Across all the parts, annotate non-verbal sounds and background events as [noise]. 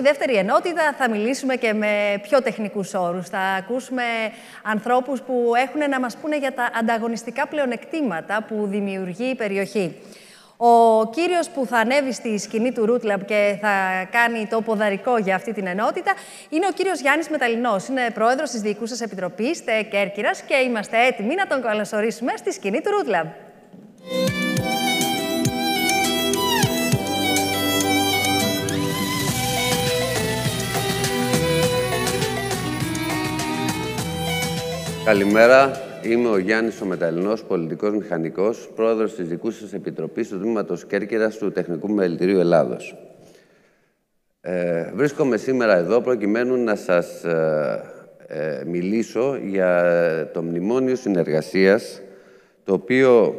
στη δεύτερη ενότητα θα μιλήσουμε και με πιο τεχνικούς όρους. Θα ακούσουμε ανθρώπους που έχουν να μας πούνε για τα ανταγωνιστικά πλεονεκτήματα που δημιουργεί η περιοχή. Ο κύριος που θα ανέβει στη σκηνή του Ρούτλαμπ και θα κάνει το ποδαρικό για αυτή την ενότητα είναι ο κύριος Γιάννης Μεταλινός. Είναι πρόεδρος της Διοικούσας Επιτροπής ΤΕ Κέρκυρας και είμαστε έτοιμοι να τον καλωσορίσουμε στη σκηνή του Ρούτλαμπ. Καλημέρα. Είμαι ο Γιάννης ο πολιτικό πολιτικός μηχανικός, πρόεδρος της δικού σας επιτροπής του Τμήματος Κέρκυρας του Τεχνικού Μελητηρίου Ελλάδος. Ε, βρίσκομαι σήμερα εδώ προκειμένου να σας ε, ε, μιλήσω για το Μνημόνιο Συνεργασίας, το οποίο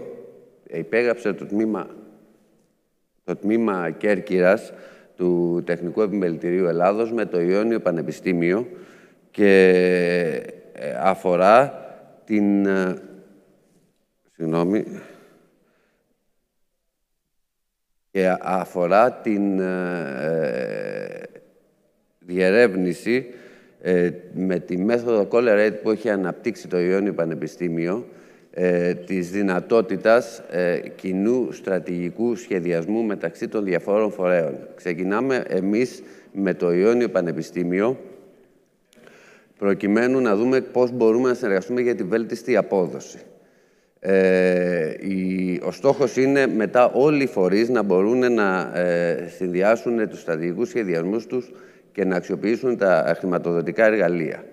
υπέγραψε το τμήμα, το τμήμα Κέρκυρας του Τεχνικού Επιμελητηρίου Ελλάδος με το Ιόνιο Πανεπιστήμιο και ε, αφορά την... Ε, συγγνώμη. Και αφορά την ε, διερεύνηση με τη μέθοδο Colerate που έχει αναπτύξει το Ιόνιο Πανεπιστήμιο της δυνατότητας κοινού στρατηγικού σχεδιασμού μεταξύ των διαφόρων φορέων. Ξεκινάμε εμείς με το Ιόνιο Πανεπιστήμιο προκειμένου να δούμε πώς μπορούμε να συνεργαστούμε για τη βέλτιστη απόδοση. Ε, ο στόχος είναι μετά όλοι οι φορείς να μπορούν να ε, συνδυάσουν τους στρατηγικούς σχεδιασμούς τους και να αξιοποιήσουν τα χρηματοδοτικά εργαλεία.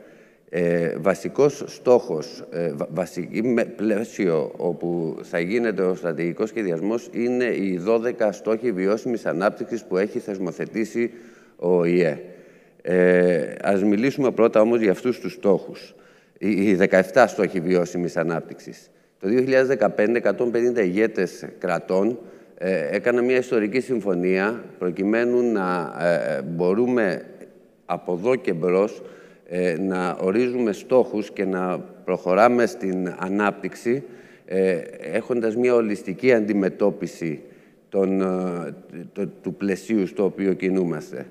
Ε, βασικός στόχος, ε, βασική πλαίσιο όπου θα γίνεται ο στρατηγικός σχεδιασμός είναι οι 12 στόχοι βιώσιμης ανάπτυξης που έχει θεσμοθετήσει ο ΙΕ. Ε, ας μιλήσουμε πρώτα όμως για αυτούς τους στόχους. Οι 17 στόχοι βιώσιμης ανάπτυξης. Το 2015, 150 ηγέτες κρατών ε, έκανα μια ιστορική συμφωνία προκειμένου να ε, μπορούμε από εδώ και μπρος ε, να ορίζουμε στόχους και να προχωράμε στην ανάπτυξη ε, έχοντας μια ολιστική αντιμετώπιση το, του πλαισίου στο οποίο κινούμαστε.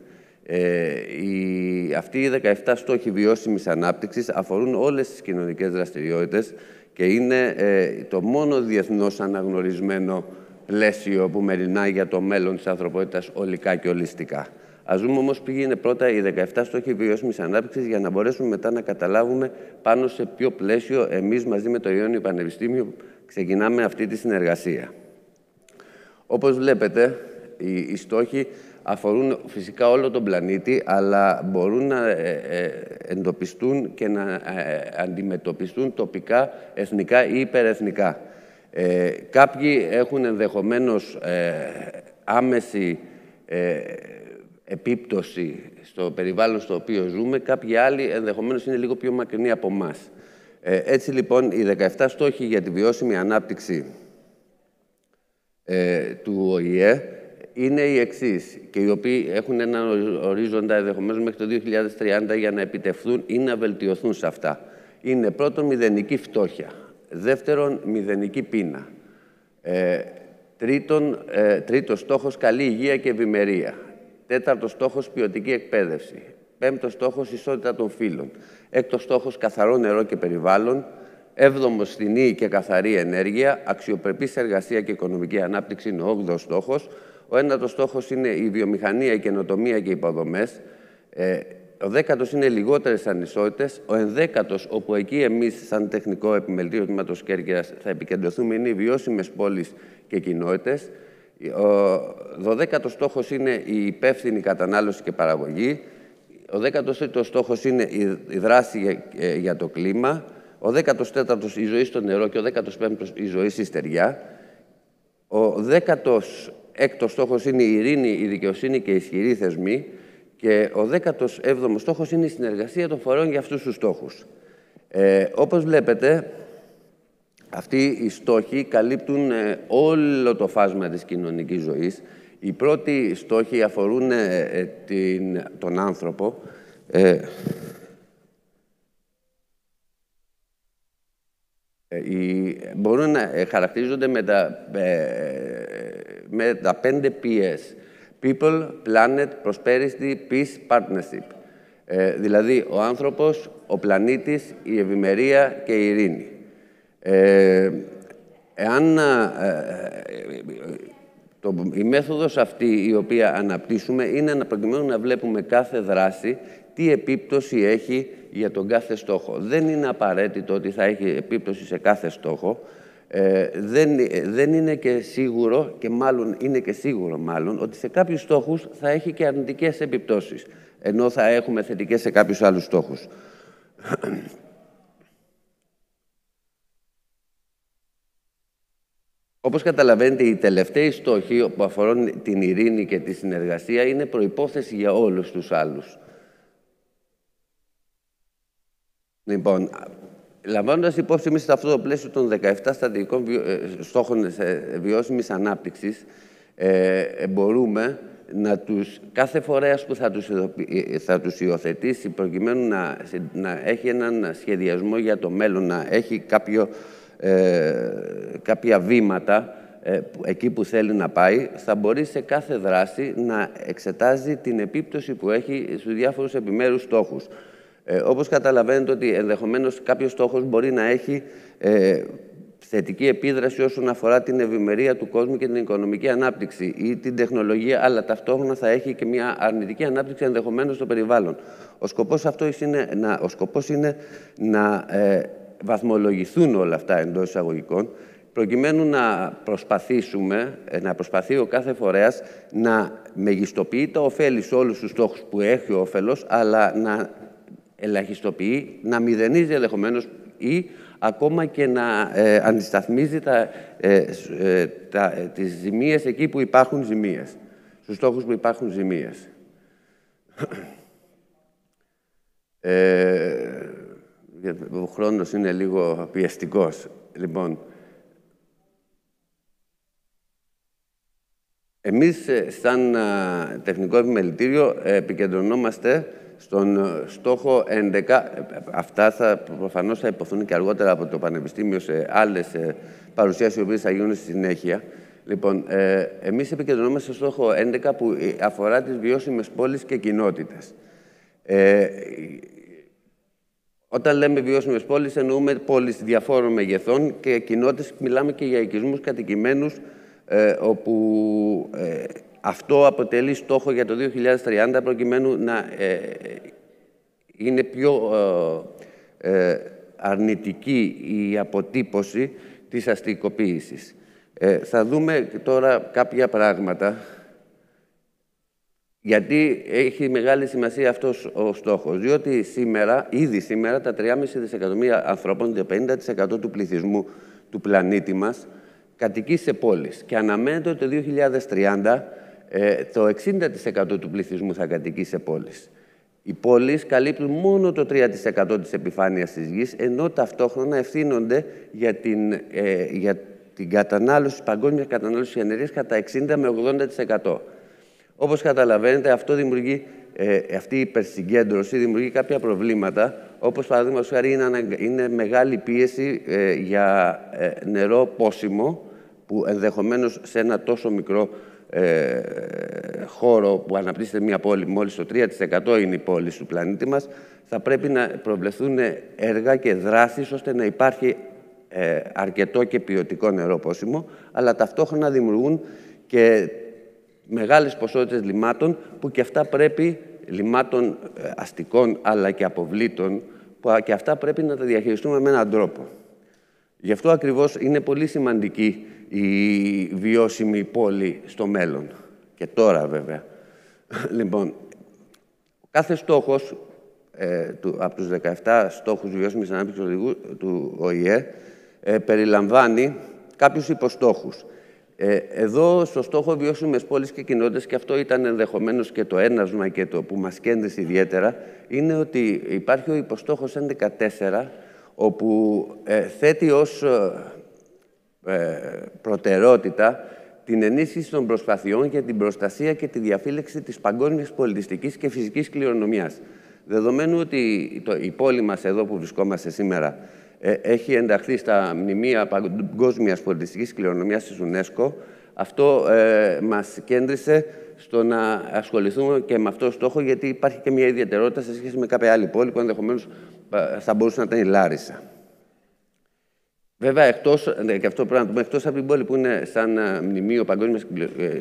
Ε, οι, αυτοί οι 17 στόχοι βιώσιμης ανάπτυξης αφορούν όλες τις κοινωνικές δραστηριότητες και είναι ε, το μόνο διεθνώς αναγνωρισμένο πλαίσιο που μερινά για το μέλλον της ανθρωπότητας ολικά και ολιστικά. Ας δούμε όμως ποιοι είναι πρώτα οι 17 στόχοι βιώσιμης ανάπτυξης για να μπορέσουμε μετά να καταλάβουμε πάνω σε ποιο πλαίσιο εμείς μαζί με το Ιόνιο Πανεπιστήμιο ξεκινάμε αυτή τη συνεργασία. Όπως βλέπετε, οι, οι στόχοι αφορούν φυσικά όλο τον πλανήτη, αλλά μπορούν να ε, ε, εντοπιστούν και να ε, αντιμετωπιστούν τοπικά, εθνικά ή υπερεθνικά. Ε, κάποιοι έχουν ενδεχομένως ε, άμεση ε, επίπτωση στο περιβάλλον στο οποίο ζούμε, κάποιοι άλλοι ενδεχομένως είναι λίγο πιο μακρινοί από εμάς. Έτσι λοιπόν, οι 17 στόχοι για τη βιώσιμη ανάπτυξη του ΟΗΕ είναι οι εξής και οι οποίοι έχουν ένα ορίζοντα ενδεχομένως μέχρι το 2030 για να επιτευχθούν ή να βελτιωθούν σε αυτά. Είναι πρώτον μηδενική φτώχεια, δεύτερον μηδενική πείνα, ε, τρίτον, ε, τρίτος στόχος καλή υγεία και ευημερία, τέταρτος στόχος ποιοτική εκπαίδευση, πέμπτος στόχος ισότητα των φύλων, έκτος στόχος καθαρό νερό και περιβάλλον, Έβδομος, φθηνή και καθαρή ενέργεια, αξιοπρεπής εργασία και οικονομική ανάπτυξη είναι ο στόχος. Ο ένατος στόχος είναι η βιομηχανία, η καινοτομία και οι υποδομές. Ε, ο δέκατος είναι λιγότερες ανισότητες. Ο ενδέκατος, όπου εκεί εμείς σαν τεχνικό επιμελητήριο τμήματος Κέρκυρας θα επικεντρωθούμε, είναι οι βιώσιμες πόλεις και κοινότητες. Ο δωδέκατος στόχος είναι η υπεύθυνη κατανάλωση και παραγωγή. Ο δέκατος τρίτος στόχος είναι η δράση ε, για το κλίμα. Ο δέκατος τέταρτος, η ζωή στο νερό και ο 15ος η ζωή στη στεριά. Ο 10 Έκτος στόχος είναι η ειρήνη, η δικαιοσύνη και οι ισχυροί θεσμοί. Και ο δέκατος, έβδομος στόχος είναι η συνεργασία των φορέων για αυτούς τους στόχους. Ε, όπως βλέπετε, αυτοί οι στόχοι καλύπτουν ε, όλο το φάσμα της κοινωνικής ζωής. Οι πρώτοι στόχοι αφορούν ε, ε, την, τον άνθρωπο. μπορούν να χαρακτηρίζονται με τα με τα πέντε PS. People, Planet, Prosperity, Peace, Partnership. Ε, δηλαδή, ο άνθρωπος, ο πλανήτης, η ευημερία και η ειρήνη. Ε, εάν ε, ε, η μέθοδος αυτή η οποία αναπτύσσουμε είναι να προκειμένου να βλέπουμε κάθε δράση τι επίπτωση έχει για τον κάθε στόχο. Δεν είναι απαραίτητο ότι θα έχει επίπτωση σε κάθε στόχο, ε, δεν, ε, δεν είναι και σίγουρο, και μάλλον είναι και σίγουρο μάλλον, ότι σε κάποιους στόχους θα έχει και αρνητικές επιπτώσεις, ενώ θα έχουμε θετικές σε κάποιους άλλους στόχους. [clears throat] Όπως καταλαβαίνετε, οι τελευταίοι στόχοι που αφορούν την ειρήνη και τη συνεργασία είναι προϋπόθεση για όλους τους άλλους. Λοιπόν, Λαμβάνοντας υπόψη εμεί σε αυτό το πλαίσιο των 17 στρατηγικών ε, στόχων ε, βιώσιμης ανάπτυξης, ε, μπορούμε να τους, κάθε φορέας που ε, θα τους, υιοθετήσει προκειμένου να, έχει έναν σχεδιασμό για το μέλλον, να έχει κάποιο, ε, κάποια βήματα εκεί που θέλει να πάει, θα μπορεί σε κάθε δράση να εξετάζει την επίπτωση που έχει στους διάφορους επιμέρους στόχους. Ε, όπως καταλαβαίνετε ότι ενδεχομένως κάποιος στόχος μπορεί να έχει ε, θετική επίδραση όσον αφορά την ευημερία του κόσμου και την οικονομική ανάπτυξη ή την τεχνολογία, αλλά ταυτόχρονα θα έχει και μια αρνητική ανάπτυξη ενδεχομένως στο περιβάλλον. Ο σκοπός, αυτός είναι, να, ο σκοπός είναι να ε, βαθμολογηθούν όλα αυτά εντός εισαγωγικών, προκειμένου να προσπαθήσουμε, ε, να προσπαθεί ο κάθε φορέας να μεγιστοποιεί τα ωφέλη σε όλους τους στόχους που έχει ο όφελος, αλλά να ελαχιστοποιεί, να μηδενίζει ενδεχομένως ή ακόμα και να ε, αντισταθμίζει ε, ε, τα, ε, τις ζημίες εκεί που υπάρχουν ζημίες, στους στόχους που υπάρχουν ζημίες. ο χρόνος είναι λίγο πιεστικός. Λοιπόν, εμείς σαν τεχνικό επιμελητήριο επικεντρωνόμαστε στον ε, στόχο 11. Ε, αυτά θα, προφανώς θα υποθούν και αργότερα από το Πανεπιστήμιο σε άλλες ε, παρουσιάσεις οι οποίες θα γίνουν στη συνέχεια. Λοιπόν, εμείς επικεντρωνόμαστε στο στόχο 11 που αφορά τις βιώσιμες πόλεις και κοινότητες. Ε, όταν λέμε βιώσιμες πόλεις, εννοούμε πόλεις διαφόρων μεγεθών και κοινότητες, μιλάμε και για οικισμούς κατοικημένους, όπου αυτό αποτελεί στόχο για το 2030 προκειμένου να ε, είναι πιο ε, ε, αρνητική η αποτύπωση της αστικοποίησης. Ε, θα δούμε τώρα κάποια πράγματα, γιατί έχει μεγάλη σημασία αυτός ο στόχος. Διότι σήμερα, ήδη σήμερα, τα 3,5 δισεκατομμύρια ανθρώπων, το 50% του πληθυσμού του πλανήτη μας, κατοικεί σε πόλεις. Και αναμένεται ότι το 2030 ε, το 60% του πληθυσμού θα κατοικεί σε πόλεις. Οι πόλεις καλύπτουν μόνο το 3% της επιφάνειας της γης, ενώ ταυτόχρονα ευθύνονται για την, ε, για την κατανάλωση, παγκόσμια κατανάλωση ενέργειας κατά 60 με 80%. Όπως καταλαβαίνετε, αυτό δημιουργεί, ε, αυτή η υπερσυγκέντρωση δημιουργεί κάποια προβλήματα, όπως παραδείγματος χάρη είναι, είναι μεγάλη πίεση ε, για νερό πόσιμο, που ενδεχομένως σε ένα τόσο μικρό ε, χώρο που αναπτύσσεται μια πόλη, μόλις το 3% είναι η πόλη του πλανήτη μας, θα πρέπει να προβλεφθούν έργα και δράσεις ώστε να υπάρχει ε, αρκετό και ποιοτικό νερό πόσιμο, αλλά ταυτόχρονα δημιουργούν και μεγάλες ποσότητες λιμάτων που και αυτά πρέπει, λιμάτων ε, αστικών αλλά και αποβλήτων, που και αυτά πρέπει να τα διαχειριστούμε με έναν τρόπο. Γι' αυτό ακριβώς είναι πολύ σημαντική η βιώσιμη πόλη στο μέλλον. Και τώρα βέβαια. Λοιπόν, κάθε στόχος ε, του, από τους 17 στόχους βιώσιμης ανάπτυξης του ΟΗΕ ε, περιλαμβάνει κάποιους υποστόχους. Ε, εδώ στο στόχο βιώσιμες πόλεις και κοινότητες, και αυτό ήταν ενδεχομένως και το ένασμα και το που μας κέντρισε ιδιαίτερα, είναι ότι υπάρχει ο υποστόχος 114, όπου ε, θέτει ως ε, ε, προτεραιότητα την ενίσχυση των προσπαθειών για την προστασία και τη διαφύλαξη της παγκόσμιας πολιτιστικής και φυσικής κληρονομιάς. Δεδομένου ότι η πόλη μας εδώ που βρισκόμαστε σήμερα ε, έχει ενταχθεί στα μνημεία παγκόσμιας πολιτιστικής κληρονομιάς της UNESCO, αυτό μα ε, μας κέντρισε στο να ασχοληθούμε και με αυτό το στόχο, γιατί υπάρχει και μια ιδιαιτερότητα σε σχέση με κάποια άλλη πόλη που ενδεχομένως θα μπορούσε να ήταν η Λάρισα. Βέβαια, εκτός, ναι, και αυτό πρέπει να εκτός από την πόλη που είναι σαν ε, μνημείο παγκόσμιας, ε, ε,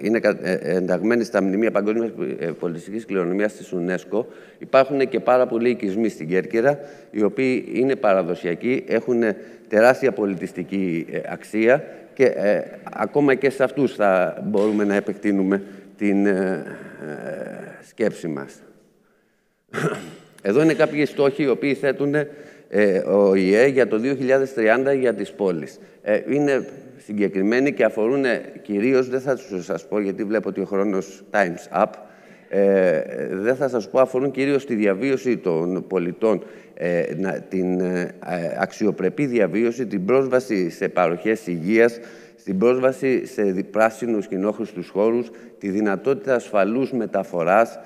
είναι ενταγμένη στα μνημεία παγκόσμιας πολιτιστικής κληρονομίας της UNESCO, υπάρχουν και πάρα πολλοί οικισμοί στην Κέρκυρα, οι οποίοι είναι παραδοσιακοί, έχουν τεράστια πολιτιστική αξία και ακόμα και σε αυτούς θα μπορούμε να επεκτείνουμε την σκέψη μας. [coughs] Εδώ είναι κάποιοι στόχοι οι οποίοι θέτουν ε, ο ΙΕ για το 2030 για τις πόλεις. Ε, είναι συγκεκριμένοι και αφορούν ε, κυρίως, δεν θα σας πω γιατί βλέπω ότι ο χρόνος time's up, ε, δεν θα σας πω, αφορούν κυρίως τη διαβίωση των πολιτών, την αξιοπρεπή διαβίωση, την πρόσβαση σε παροχές υγείας, την πρόσβαση σε πράσινους κοινόχρηστους χώρους, τη δυνατότητα ασφαλούς μεταφοράς,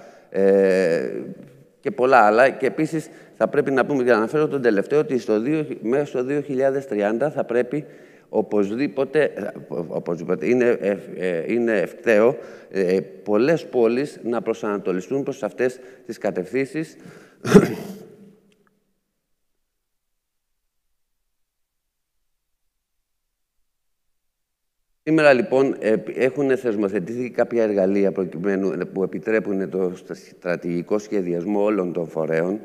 και πολλά άλλα. Και επίσης θα πρέπει να πούμε, και να αναφέρω τον τελευταίο, ότι στο 2, μέχρι στο 2030 θα πρέπει οπωσδήποτε, οπωσδήποτε είναι, ευθέο, ε, είναι ευκταίο ε, πολλές πόλεις να προσανατολιστούν προς αυτές τις κατευθύνσεις Σήμερα λοιπόν έχουν θεσμοθετηθεί κάποια εργαλεία προκειμένου, ε, που επιτρέπουν το στρατηγικό σχεδιασμό όλων των φορέων,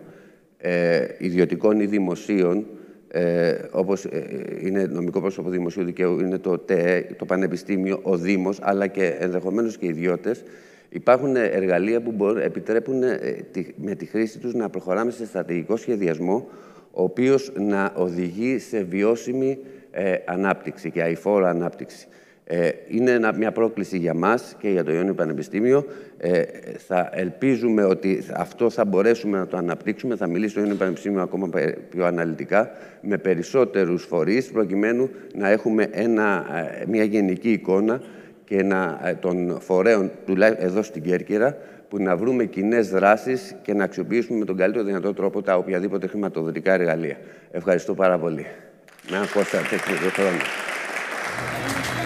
ε, ιδιωτικών ή δημοσίων, ε, όπως ε, είναι νομικό πρόσωπο δημοσίου δικαίου, είναι το ΤΕΕ, το Πανεπιστήμιο, ο Δήμος, αλλά και ενδεχομένως και ιδιώτες, υπάρχουν ε, εργαλεία που μπορούν, επιτρέπουν με τη χρήση τους να προχωράμε σε στρατηγικό σχεδιασμό, ο οποίος να οδηγεί σε βιώσιμη ανάπτυξη και αηφόρο ανάπτυξη. Ε, είναι μια πρόκληση για μας και για το Ιόνιο Πανεπιστήμιο. Ε, θα ελπίζουμε ότι αυτό θα μπορέσουμε να το αναπτύξουμε. Θα μιλήσει το Ιόνιο Πανεπιστήμιο ακόμα πιο αναλυτικά, με περισσότερους φορείς, προκειμένου να έχουμε ένα, ε, μια γενική εικόνα και να, ε, των φορέων, τουλάχιστον εδώ στην Κέρκυρα, που να βρούμε κοινέ δράσεις και να αξιοποιήσουμε με τον καλύτερο δυνατό τρόπο τα οποιαδήποτε χρηματοδοτικά εργαλεία. Ευχαριστώ πάρα πολύ. ένα κόστο τεχνικό χρόνο.